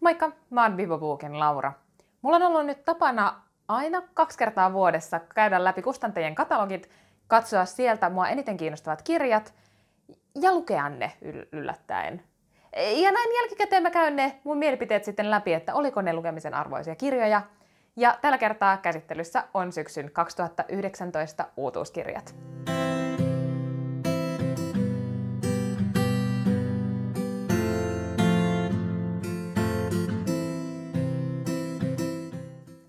Moikka, mä oon Bibobuukin Laura. Mulla on ollut nyt tapana aina kaksi kertaa vuodessa käydä läpi kustantajien katalogit, katsoa sieltä mua eniten kiinnostavat kirjat ja lukea ne yllättäen. Ja näin jälkikäteen mä käyn ne mun mielipiteet sitten läpi, että oliko ne lukemisen arvoisia kirjoja. Ja tällä kertaa käsittelyssä on syksyn 2019 uutuuskirjat. Mm.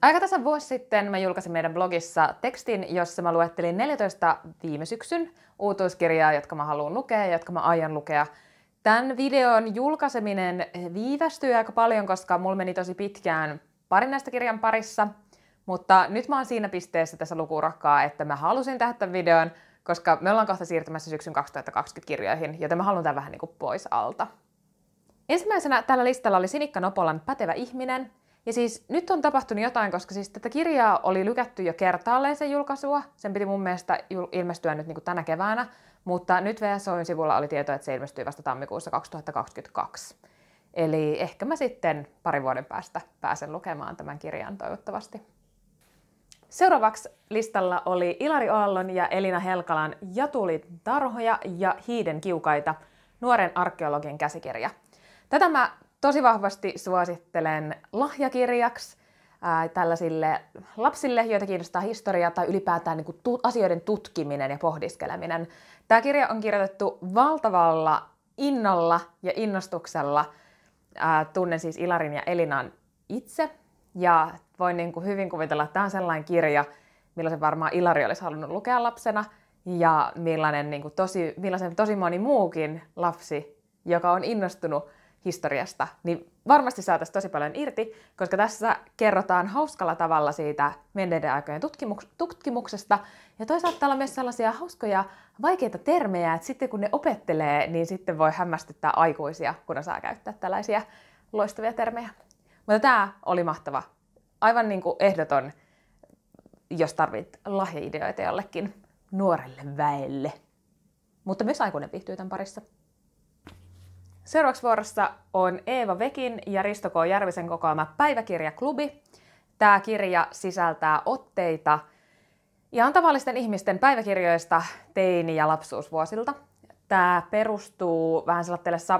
Aika tässä vuosi sitten mä julkaisin meidän blogissa tekstin, jossa mä luettelin 14 viime syksyn uutuuskirjaa, jotka mä haluan lukea ja jotka mä aion lukea. Tämän videon julkaiseminen viivästyy aika paljon, koska mulla meni tosi pitkään parin näistä kirjan parissa. Mutta nyt mä oon siinä pisteessä tässä lukurakkaa, että mä halusin tehdä tämän videon, koska me ollaan kohta siirtymässä syksyn 2020 kirjoihin, joten mä haluan tämän vähän niin kuin pois alta. Ensimmäisenä tällä listalla oli Sinikka Nopolan Pätevä ihminen, ja siis nyt on tapahtunut jotain, koska siis tätä kirjaa oli lykätty jo kertaalleen sen julkaisua. Sen piti mun mielestä ilmestyä nyt niin kuin tänä keväänä, mutta nyt VSOin sivulla oli tieto, että se ilmestyy vasta tammikuussa 2022. Eli ehkä mä sitten parin vuoden päästä pääsen lukemaan tämän kirjan toivottavasti. Seuraavaksi listalla oli Ilari Aallon ja Elina Helkalan Jatulit tarhoja ja hiiden kiukaita, nuoren arkeologin käsikirja. Tätä mä tosi vahvasti suosittelen lahjakirjaksi ää, tällaisille lapsille, joita kiinnostaa historia tai ylipäätään niin kuin tu- asioiden tutkiminen ja pohdiskeleminen. Tämä kirja on kirjoitettu valtavalla innolla ja innostuksella. Ää, tunnen siis Ilarin ja Elinan itse ja voin niin kuin hyvin kuvitella, että tämä on sellainen kirja, millaisen varmaan Ilari olisi halunnut lukea lapsena ja millainen, niin kuin tosi, millaisen tosi moni muukin lapsi, joka on innostunut historiasta, niin varmasti saataisiin tosi paljon irti, koska tässä kerrotaan hauskalla tavalla siitä menneiden aikojen tutkimuks- tutkimuksesta. Ja toisaalta täällä on myös sellaisia hauskoja, vaikeita termejä, että sitten kun ne opettelee, niin sitten voi hämmästyttää aikuisia, kun saa käyttää tällaisia loistavia termejä. Mutta tämä oli mahtava. Aivan niin kuin ehdoton, jos tarvit lahjaideoita jollekin nuorelle väelle. Mutta myös aikuinen viihtyy tämän parissa. Seuraavaksi vuorossa on Eeva Vekin ja Risto K. Järvisen kokoama Päiväkirjaklubi. Tämä kirja sisältää otteita ihan tavallisten ihmisten päiväkirjoista teini- ja lapsuusvuosilta. Tämä perustuu vähän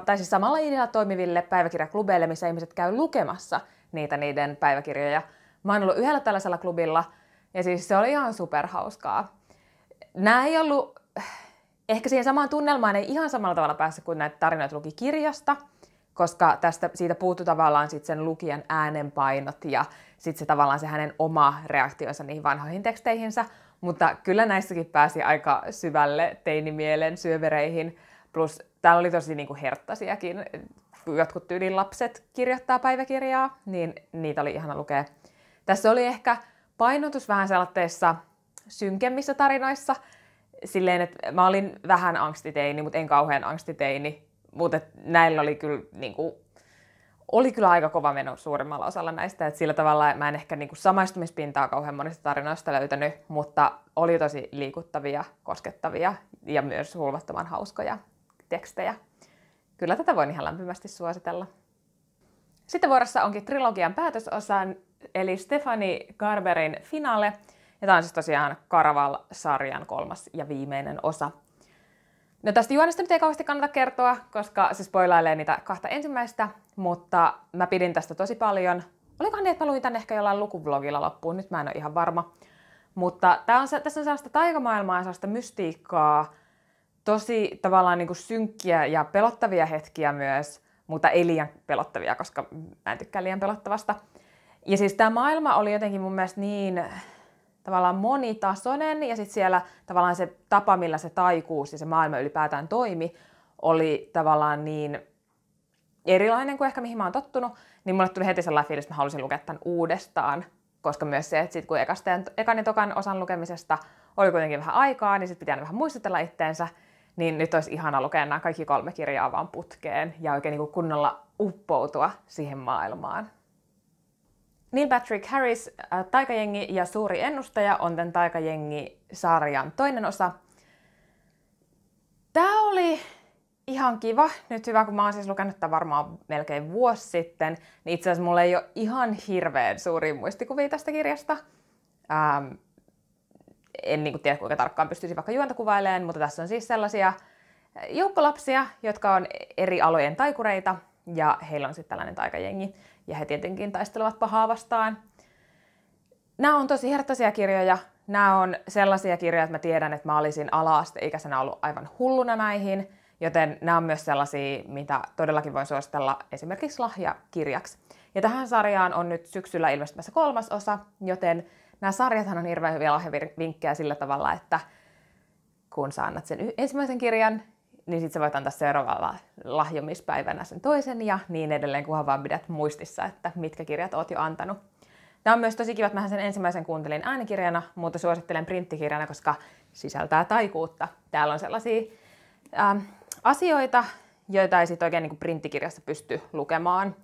tai siis samalla idealla toimiville päiväkirjaklubeille, missä ihmiset käy lukemassa niitä niiden päiväkirjoja. Mä oon ollut yhdellä tällaisella klubilla, ja siis se oli ihan superhauskaa. Nämä ei ollut Ehkä siihen samaan tunnelmaan ei ihan samalla tavalla päässä kuin näitä tarinoita luki kirjasta, koska tästä, siitä puuttu tavallaan sit sen lukijan äänenpainot ja sitten se tavallaan se hänen oma reaktionsa niihin vanhoihin teksteihinsä, mutta kyllä näissäkin pääsi aika syvälle teinimielen syövereihin. Plus täällä oli tosi niinku herttasiakin. Jotkut tyylin lapset kirjoittaa päiväkirjaa, niin niitä oli ihana lukea. Tässä oli ehkä painotus vähän sellaisissa synkemmissä tarinoissa, silleen, että mä olin vähän angstiteini, mutta en kauhean angstiteini. Mutta näillä oli kyllä, niin kuin, oli kyllä aika kova meno suurimmalla osalla näistä. Et sillä tavalla mä en ehkä niin kuin, samaistumispintaa kauhean monista tarinoista löytänyt, mutta oli tosi liikuttavia, koskettavia ja myös hulvattoman hauskoja tekstejä. Kyllä tätä voin ihan lämpimästi suositella. Sitten vuorossa onkin trilogian päätösosa, eli Stefani Garberin finale – ja tämä on siis tosiaan Karaval-sarjan kolmas ja viimeinen osa. No tästä juonesta nyt ei kauheasti kannata kertoa, koska se spoilailee niitä kahta ensimmäistä, mutta mä pidin tästä tosi paljon. Olikohan niin, että mä luin tän ehkä jollain lukuvlogilla loppuun, nyt mä en ole ihan varma. Mutta tää on, tässä on sellaista taikamaailmaa ja sellaista mystiikkaa, tosi tavallaan niin kuin synkkiä ja pelottavia hetkiä myös, mutta ei liian pelottavia, koska mä en tykkää liian pelottavasta. Ja siis tämä maailma oli jotenkin mun mielestä niin tavallaan monitasoinen ja sitten siellä tavallaan se tapa, millä se taikuus ja se maailma ylipäätään toimi, oli tavallaan niin erilainen kuin ehkä mihin mä oon tottunut, niin mulle tuli heti sellainen fiilis, että mä halusin lukea tämän uudestaan, koska myös se, että sit kun ekasteen, ekan ja tokan osan lukemisesta oli kuitenkin vähän aikaa, niin sitten pitää vähän muistutella itteensä, niin nyt olisi ihana lukea nämä kaikki kolme kirjaa vaan putkeen ja oikein niin kunnolla uppoutua siihen maailmaan. Neil Patrick Harris, äh, Taikajengi ja Suuri ennustaja on tämän Taikajengi-sarjan toinen osa. Tämä oli ihan kiva. Nyt hyvä, kun mä oon siis lukenut tämän varmaan melkein vuosi sitten, niin itse asiassa mulla ei ole ihan hirveän suuri muistikuvia tästä kirjasta. Ähm, en niin kuin tiedä, kuinka tarkkaan pystyisi vaikka juonta kuvailemaan, mutta tässä on siis sellaisia äh, joukkolapsia, jotka on eri alojen taikureita, ja heillä on sitten tällainen taikajengi ja he tietenkin taistelevat pahaa vastaan. Nämä on tosi herttaisia kirjoja. Nämä on sellaisia kirjoja, että mä tiedän, että mä olisin ala-asteikäisenä ollut aivan hulluna näihin, joten nämä on myös sellaisia, mitä todellakin voin suositella esimerkiksi lahjakirjaksi. Ja tähän sarjaan on nyt syksyllä ilmestymässä kolmas osa, joten nämä sarjathan on hirveän hyviä lahjavinkkejä sillä tavalla, että kun sä annat sen ensimmäisen kirjan, niin sitten sä voit antaa seuraavalla lahjomispäivänä sen toisen ja niin edelleen, kunhan vaan pidät muistissa, että mitkä kirjat oot jo antanut. Tämä on myös tosi kiva, että mä sen ensimmäisen kuuntelin äänikirjana, mutta suosittelen printtikirjana, koska sisältää taikuutta. Täällä on sellaisia ähm, asioita, joita ei sitten oikein niin printtikirjassa pysty lukemaan.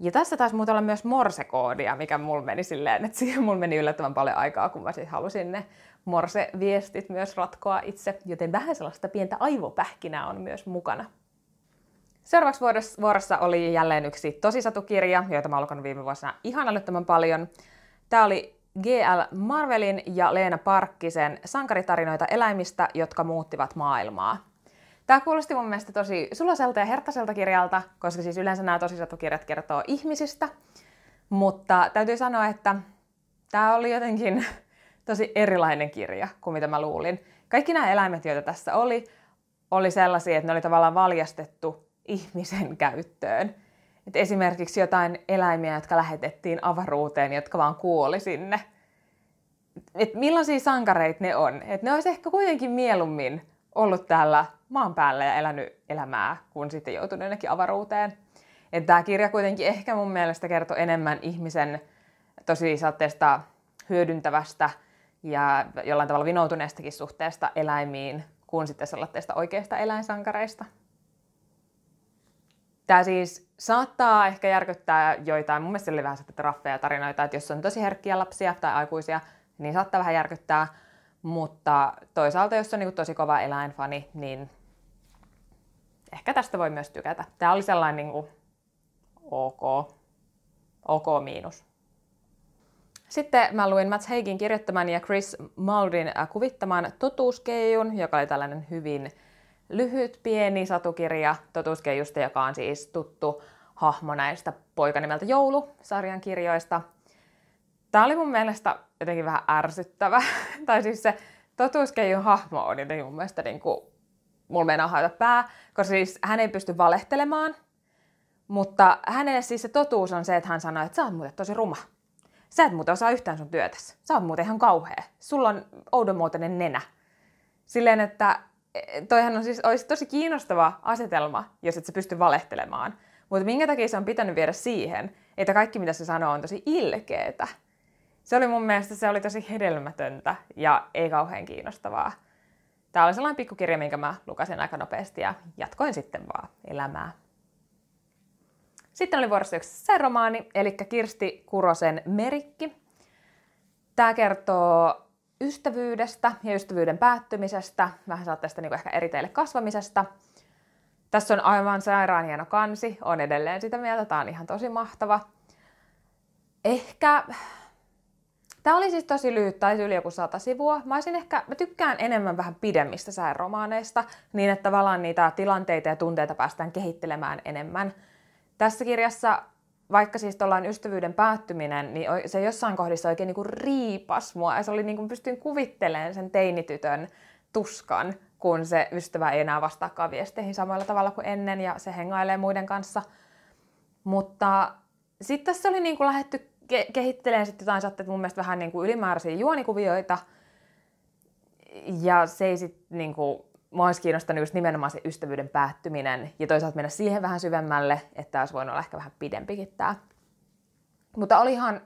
Ja tässä taas muuta olla myös morsekoodia, mikä mulla meni silleen, että siihen mulla meni yllättävän paljon aikaa, kun mä siis halusin ne morseviestit myös ratkoa itse, joten vähän sellaista pientä aivopähkinää on myös mukana. Seuraavaksi vuorossa oli jälleen yksi tosisatukirja, joita mä alkanut viime vuosina ihan älyttömän paljon. Tämä oli G.L. Marvelin ja Leena Parkkisen sankaritarinoita eläimistä, jotka muuttivat maailmaa. Tämä kuulosti mun mielestä tosi sulaselta ja herttaselta kirjalta, koska siis yleensä nämä tosisatukirjat kertoo ihmisistä. Mutta täytyy sanoa, että tämä oli jotenkin tosi erilainen kirja kuin mitä mä luulin. Kaikki nämä eläimet, joita tässä oli, oli sellaisia, että ne oli tavallaan valjastettu ihmisen käyttöön. Et esimerkiksi jotain eläimiä, jotka lähetettiin avaruuteen, jotka vaan kuoli sinne. Et millaisia sankareita ne on? Et ne olisi ehkä kuitenkin mieluummin ollut täällä maan päällä ja elänyt elämää, kun sitten joutunut jonnekin avaruuteen. Tämä kirja kuitenkin ehkä mun mielestä kertoo enemmän ihmisen tosi saatteesta hyödyntävästä ja jollain tavalla vinoutuneestakin suhteesta eläimiin kuin sitten sellaisista oikeasta eläinsankareista. Tämä siis saattaa ehkä järkyttää joitain, mun mielestä oli vähän sitten raffeja tarinoita, että jos on tosi herkkiä lapsia tai aikuisia, niin saattaa vähän järkyttää, mutta toisaalta jos on niin tosi kova eläinfani, niin ehkä tästä voi myös tykätä. Tämä oli sellainen niin kuin ok, ok miinus. Sitten mä luin Mats Heikin kirjoittaman ja Chris Maldin äh, kuvittaman totuuskeijun, joka oli tällainen hyvin lyhyt, pieni satukirja totuuskeijusta, joka on siis tuttu hahmo näistä poika nimeltä Joulu-sarjan kirjoista. Tämä oli mun mielestä jotenkin vähän ärsyttävä. tai siis se totuuskeijun hahmo on jotenkin mun mielestä niin kuin, mulla meinaa haita pää, koska siis hän ei pysty valehtelemaan. Mutta hänelle siis se totuus on se, että hän sanoi, että sä oot muuten tosi ruma. Sä et muuten osaa yhtään sun työtä Sä oot muuten ihan kauhea. Sulla on oudonmuotoinen nenä. Silleen, että e, toihan on siis, olisi tosi kiinnostava asetelma, jos et sä pysty valehtelemaan. Mutta minkä takia se on pitänyt viedä siihen, että kaikki mitä se sanoo on tosi ilkeetä. Se oli mun mielestä se oli tosi hedelmätöntä ja ei kauhean kiinnostavaa. Tämä oli sellainen pikkukirja, minkä mä lukasin aika nopeasti ja jatkoin sitten vaan elämää. Sitten oli vuorossa yksi se romaani, eli Kirsti Kurosen Merikki. Tämä kertoo ystävyydestä ja ystävyyden päättymisestä, vähän saattaista niin ehkä eri teille kasvamisesta. Tässä on aivan sairaan hieno kansi, on edelleen sitä mieltä, tämä on ihan tosi mahtava. Ehkä Tämä oli siis tosi lyhyt, tai yli joku sata sivua. Mä, ehkä, mä tykkään enemmän vähän pidemmistä sääromaaneista, niin että tavallaan niitä tilanteita ja tunteita päästään kehittelemään enemmän. Tässä kirjassa, vaikka siis ollaan ystävyyden päättyminen, niin se jossain kohdissa oikein niin kuin riipas mua. Ja se oli niin kuin pystyin kuvittelemaan sen teinitytön tuskan, kun se ystävä ei enää vastaakaan viesteihin samalla tavalla kuin ennen ja se hengailee muiden kanssa. Mutta sitten tässä oli niin kuin lähdetty ke- kehittelemään sitten jotain, saatte mun mielestä vähän niin kuin ylimääräisiä juonikuvioita. Ja se ei sitten niin kuin Mua olisi siis kiinnostanut just nimenomaan se ystävyyden päättyminen ja toisaalta mennä siihen vähän syvemmälle, että olisi voinut olla ehkä vähän pidempikin tämä. Mutta oli ihan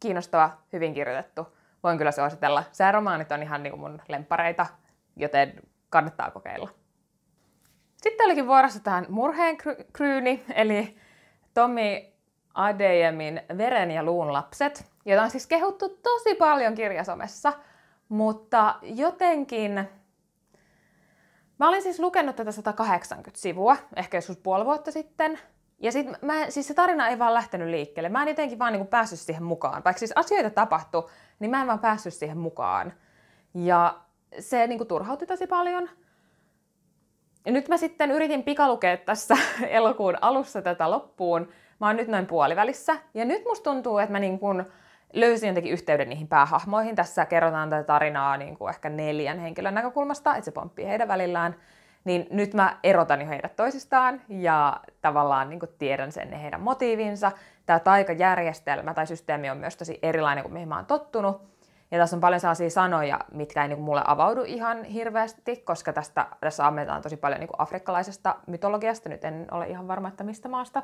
kiinnostava, hyvin kirjoitettu. Voin kyllä suositella. Sääromaanit on ihan niin kuin mun lempareita, joten kannattaa kokeilla. Sitten olikin vuorossa tähän murheen kryyni, eli Tommi Adeyemin Veren ja luun lapset, jota on siis kehuttu tosi paljon kirjasomessa, mutta jotenkin Mä olin siis lukenut tätä 180 sivua, ehkä joskus puoli vuotta sitten. Ja sit mä, siis se tarina ei vaan lähtenyt liikkeelle. Mä en jotenkin vaan niin päässyt siihen mukaan. Vaikka siis asioita tapahtui, niin mä en vaan päässyt siihen mukaan. Ja se niin kuin turhautti tosi paljon. Ja nyt mä sitten yritin pikalukea tässä elokuun alussa tätä loppuun. Mä oon nyt noin puolivälissä. Ja nyt musta tuntuu, että mä niin kuin, löysin jotenkin yhteyden niihin päähahmoihin. Tässä kerrotaan tätä tarinaa niin kuin ehkä neljän henkilön näkökulmasta, että se pomppii heidän välillään. Niin nyt mä erotan jo heidät toisistaan ja tavallaan niin kuin tiedän sen heidän motiivinsa. Tämä taikajärjestelmä tai systeemi on myös tosi erilainen kuin mihin mä oon tottunut. Ja tässä on paljon sellaisia sanoja, mitkä ei niin kuin mulle avaudu ihan hirveästi, koska tästä, tässä ammetaan tosi paljon niin kuin afrikkalaisesta mytologiasta. Nyt en ole ihan varma, että mistä maasta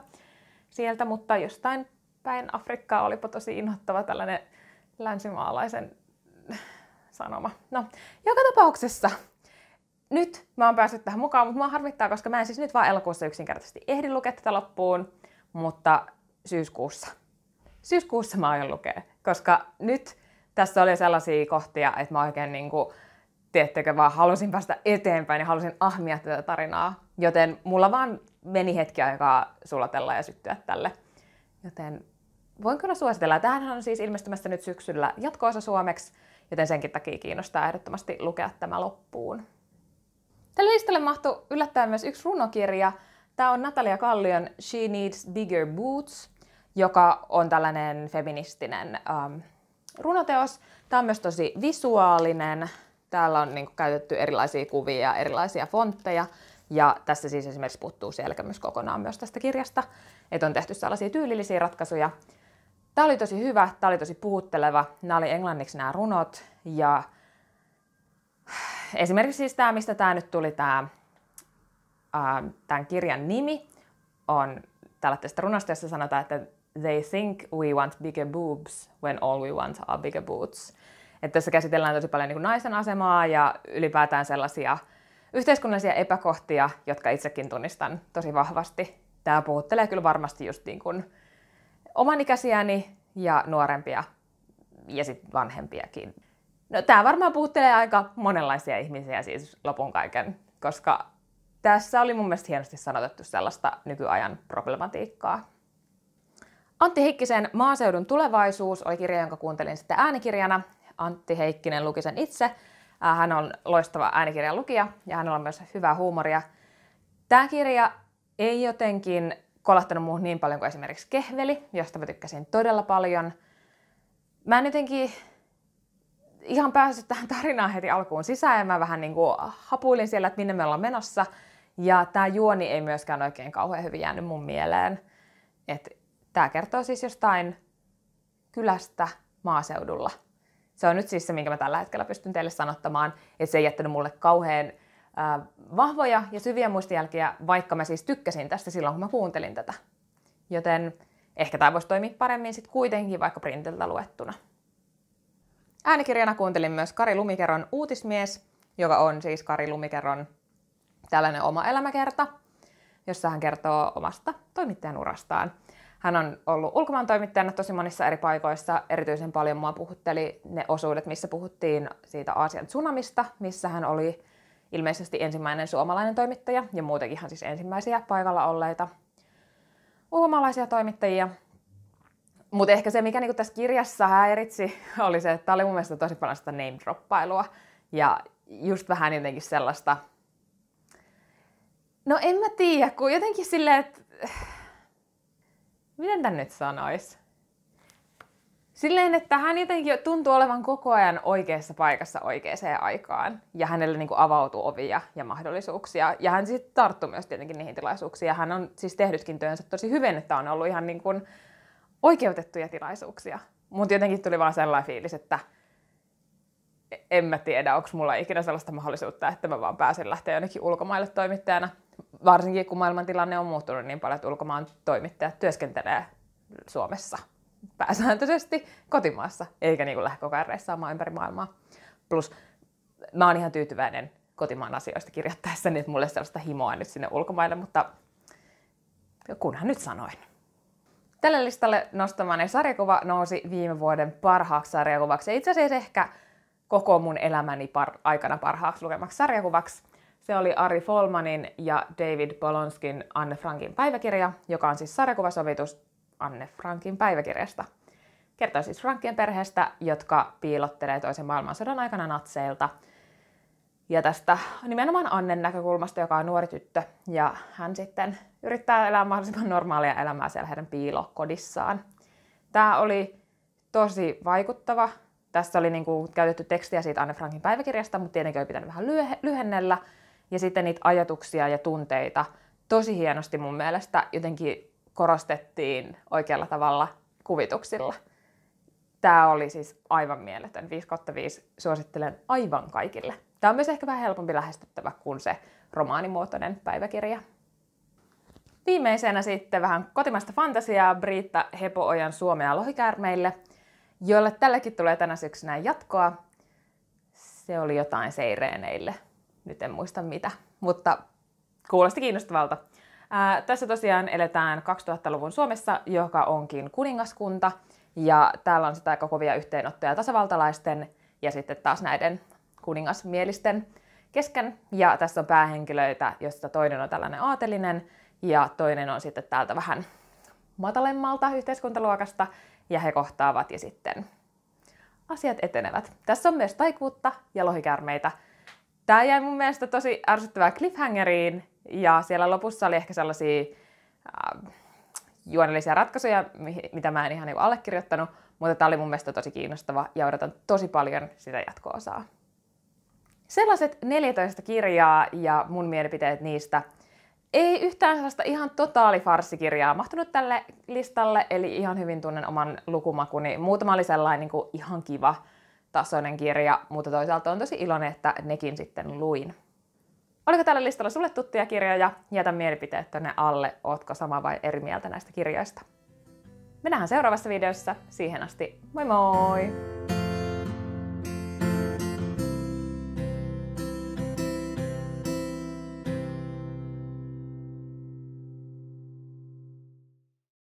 sieltä, mutta jostain päin Afrikkaa. Olipa tosi inhottava tällainen länsimaalaisen sanoma. No, joka tapauksessa nyt mä oon päässyt tähän mukaan, mutta mä harmittaa, koska mä en siis nyt vaan elokuussa yksinkertaisesti ehdi lukea tätä loppuun, mutta syyskuussa. Syyskuussa mä aion lukea, koska nyt tässä oli sellaisia kohtia, että mä oikein niinku, tiettekö, vaan halusin päästä eteenpäin ja halusin ahmia tätä tarinaa. Joten mulla vaan meni hetki aikaa sulatella ja syttyä tälle. Joten voin kyllä suositella. Tämähän on siis ilmestymässä nyt syksyllä jatkoosa suomeksi, joten senkin takia kiinnostaa ehdottomasti lukea tämä loppuun. Tälle listalle mahtuu yllättäen myös yksi runokirja. Tämä on Natalia Kallion She Needs Bigger Boots, joka on tällainen feministinen um, runoteos. Tämä on myös tosi visuaalinen. Täällä on niin kuin, käytetty erilaisia kuvia ja erilaisia fontteja. Ja tässä siis esimerkiksi puuttuu myös kokonaan myös tästä kirjasta, että on tehty sellaisia tyylillisiä ratkaisuja. Tämä oli tosi hyvä, tämä oli tosi puhutteleva. Nämä oli englanniksi nämä runot ja esimerkiksi siis tämä, mistä tämä nyt tuli, tämä, ää, tämän kirjan nimi on tällä tästä runosta, jossa sanotaan, että they think we want bigger boobs when all we want are bigger boots. Että tässä käsitellään tosi paljon niin naisen asemaa ja ylipäätään sellaisia yhteiskunnallisia epäkohtia, jotka itsekin tunnistan tosi vahvasti. Tämä puhuttelee kyllä varmasti just niin kuin oman ikäisiäni ja nuorempia ja sitten vanhempiakin. No, tämä varmaan puhuttelee aika monenlaisia ihmisiä siis lopun kaiken, koska tässä oli mun mielestä hienosti sanotettu sellaista nykyajan problematiikkaa. Antti Heikkisen Maaseudun tulevaisuus oli kirja, jonka kuuntelin sitten äänikirjana. Antti Heikkinen luki sen itse. Hän on loistava äänikirjan lukija ja hänellä on myös hyvää huumoria. Tämä kirja ei jotenkin kolahtanut muuhun niin paljon kuin esimerkiksi kehveli, josta mä tykkäsin todella paljon. Mä en jotenkin ihan päässyt tähän tarinaan heti alkuun sisään ja mä vähän niin kuin hapuilin siellä, että minne me ollaan menossa. Ja tämä juoni ei myöskään oikein kauhean hyvin jäänyt mun mieleen. että tämä kertoo siis jostain kylästä maaseudulla. Se on nyt siis se, minkä mä tällä hetkellä pystyn teille sanottamaan, että se ei jättänyt mulle kauhean vahvoja ja syviä muistijälkiä, vaikka mä siis tykkäsin tästä silloin, kun mä kuuntelin tätä. Joten ehkä tämä voisi toimia paremmin sitten kuitenkin vaikka printiltä luettuna. Äänikirjana kuuntelin myös Kari Lumikeron Uutismies, joka on siis Kari Lumikeron tällainen oma elämäkerta, jossa hän kertoo omasta toimittajan urastaan. Hän on ollut ulkomaan toimittajana tosi monissa eri paikoissa. Erityisen paljon mua puhutteli ne osuudet, missä puhuttiin siitä Aasian tsunamista, missä hän oli ilmeisesti ensimmäinen suomalainen toimittaja ja muutenkinhan siis ensimmäisiä paikalla olleita ulkomaalaisia toimittajia. Mutta ehkä se, mikä niinku tässä kirjassa häiritsi, oli se, että tämä oli mun mielestä tosi paljon sitä name-droppailua ja just vähän jotenkin sellaista, no en mä tiedä, kun jotenkin silleen, että miten tän nyt sanois? Silleen, että hän jotenkin tuntuu olevan koko ajan oikeassa paikassa oikeaan aikaan. Ja hänelle niin kuin avautuu ovia ja mahdollisuuksia. Ja hän sitten tarttuu myös tietenkin niihin tilaisuuksiin. Ja hän on siis tehnytkin työnsä tosi hyvin, että on ollut ihan niin kuin oikeutettuja tilaisuuksia. Mutta jotenkin tuli vaan sellainen fiilis, että en mä tiedä, onko mulla ikinä sellaista mahdollisuutta, että mä vaan pääsen lähteä jonnekin ulkomaille toimittajana. Varsinkin kun maailman tilanne on muuttunut niin paljon, että ulkomaan toimittajat työskentelee Suomessa – pääsääntöisesti kotimaassa, eikä niin lähde koko ajan reissaamaan ympäri maailmaa. Plus mä oon ihan tyytyväinen kotimaan asioista kirjoittaessa, niin mulle sellaista himoa nyt sinne ulkomaille, mutta kunhan nyt sanoin. Tälle listalle nostamani sarjakuva nousi viime vuoden parhaaksi sarjakuvaksi itse asiassa ehkä koko mun elämäni par- aikana parhaaksi lukemaksi sarjakuvaksi. Se oli Ari Folmanin ja David Polonskin Anne Frankin päiväkirja, joka on siis sarjakuvasovitus Anne Frankin päiväkirjasta. Kertoo siis Frankien perheestä, jotka piilottelee toisen maailmansodan aikana natseilta. Ja tästä nimenomaan Annen näkökulmasta, joka on nuori tyttö. Ja hän sitten yrittää elää mahdollisimman normaalia elämää siellä heidän piilokodissaan. Tämä oli tosi vaikuttava. Tässä oli niinku käytetty tekstiä siitä Anne Frankin päiväkirjasta, mutta tietenkin oli pitänyt vähän lyhennellä. Ja sitten niitä ajatuksia ja tunteita tosi hienosti mun mielestä jotenkin korostettiin oikealla tavalla kuvituksilla. Tämä oli siis aivan mieletön. 5 5 suosittelen aivan kaikille. Tämä on myös ehkä vähän helpompi lähestyttävä kuin se romaanimuotoinen päiväkirja. Viimeisenä sitten vähän kotimaista fantasiaa Britta Hepoojan Suomea lohikäärmeille, jolle tälläkin tulee tänä syksynä jatkoa. Se oli jotain seireeneille. Nyt en muista mitä, mutta kuulosti kiinnostavalta. Ää, tässä tosiaan eletään 2000-luvun Suomessa, joka onkin kuningaskunta, ja täällä on sitä aika kovia yhteenottoja tasavaltalaisten ja sitten taas näiden kuningasmielisten kesken. Ja tässä on päähenkilöitä, joista toinen on tällainen aatelinen ja toinen on sitten täältä vähän matalemmalta yhteiskuntaluokasta ja he kohtaavat ja sitten asiat etenevät. Tässä on myös taikuutta ja lohikärmeitä. Tämä jäi mun mielestä tosi ärsyttävää cliffhangeriin, ja siellä lopussa oli ehkä sellaisia äh, juonellisia ratkaisuja, mitä mä en ihan niin allekirjoittanut, mutta tämä oli mun mielestä tosi kiinnostava ja odotan tosi paljon sitä jatko-osaa. Sellaiset 14 kirjaa ja mun mielipiteet niistä. Ei yhtään sellaista ihan totaalifarssikirjaa mahtunut tälle listalle, eli ihan hyvin tunnen oman lukumakuni. Muutama oli sellainen niin kuin ihan kiva tasoinen kirja, mutta toisaalta on tosi iloinen, että nekin sitten luin. Oliko tällä listalla sulle tuttuja kirjoja? Jätä mielipiteet tänne alle, ootko sama vai eri mieltä näistä kirjoista. Me nähdään seuraavassa videossa. Siihen asti, moi moi!